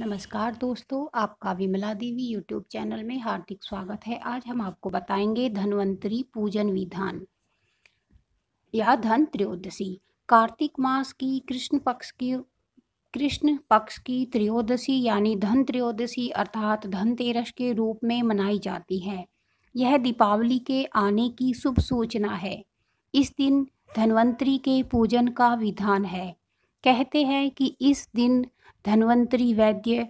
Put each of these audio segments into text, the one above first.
नमस्कार दोस्तों आपका विमला देवी यूट्यूब चैनल में हार्दिक स्वागत है आज हम आपको बताएंगे धनवंतरी पूजन विधान या धन त्रयोदशी कार्तिक मास की कृष्ण पक्ष की कृष्ण पक्ष की त्रयोदशी यानी धन त्रयोदशी अर्थात धनतेरस के रूप में मनाई जाती है यह दीपावली के आने की शुभ सूचना है इस दिन धनवंतरी के पूजन का विधान है कहते हैं कि इस दिन धनवंतरी वैद्य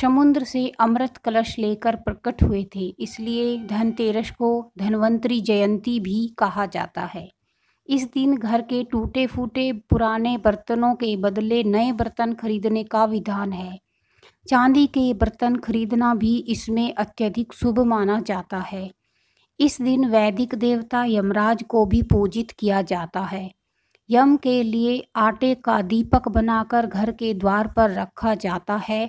समुद्र से अमृत कलश लेकर प्रकट हुए थे इसलिए धनतेरस को धनवंतरी जयंती भी कहा जाता है इस दिन घर के टूटे फूटे पुराने बर्तनों के बदले नए बर्तन खरीदने का विधान है चांदी के बर्तन खरीदना भी इसमें अत्यधिक शुभ माना जाता है इस दिन वैदिक देवता यमराज को भी पूजित किया जाता है यम के लिए आटे का दीपक बनाकर घर के द्वार पर रखा जाता है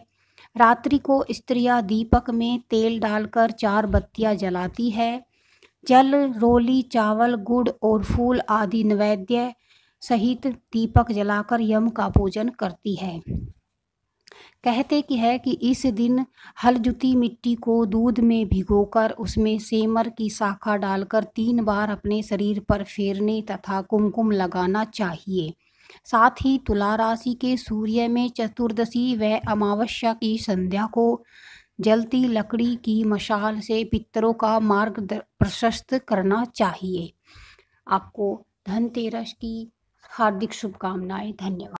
रात्रि को स्त्रियां दीपक में तेल डालकर चार बत्तियां जलाती है जल रोली चावल गुड़ और फूल आदि नैवेद्य सहित दीपक जलाकर यम का पूजन करती है कहते कि है कि इस दिन हलजुती मिट्टी को दूध में भिगोकर उसमें सेमर की शाखा डालकर तीन बार अपने शरीर पर फेरने तथा कुमकुम लगाना चाहिए साथ ही तुला राशि के सूर्य में चतुर्दशी व अमावस्या की संध्या को जलती लकड़ी की मशाल से पितरों का मार्ग प्रशस्त करना चाहिए आपको धनतेरस की हार्दिक शुभकामनाएं धन्यवाद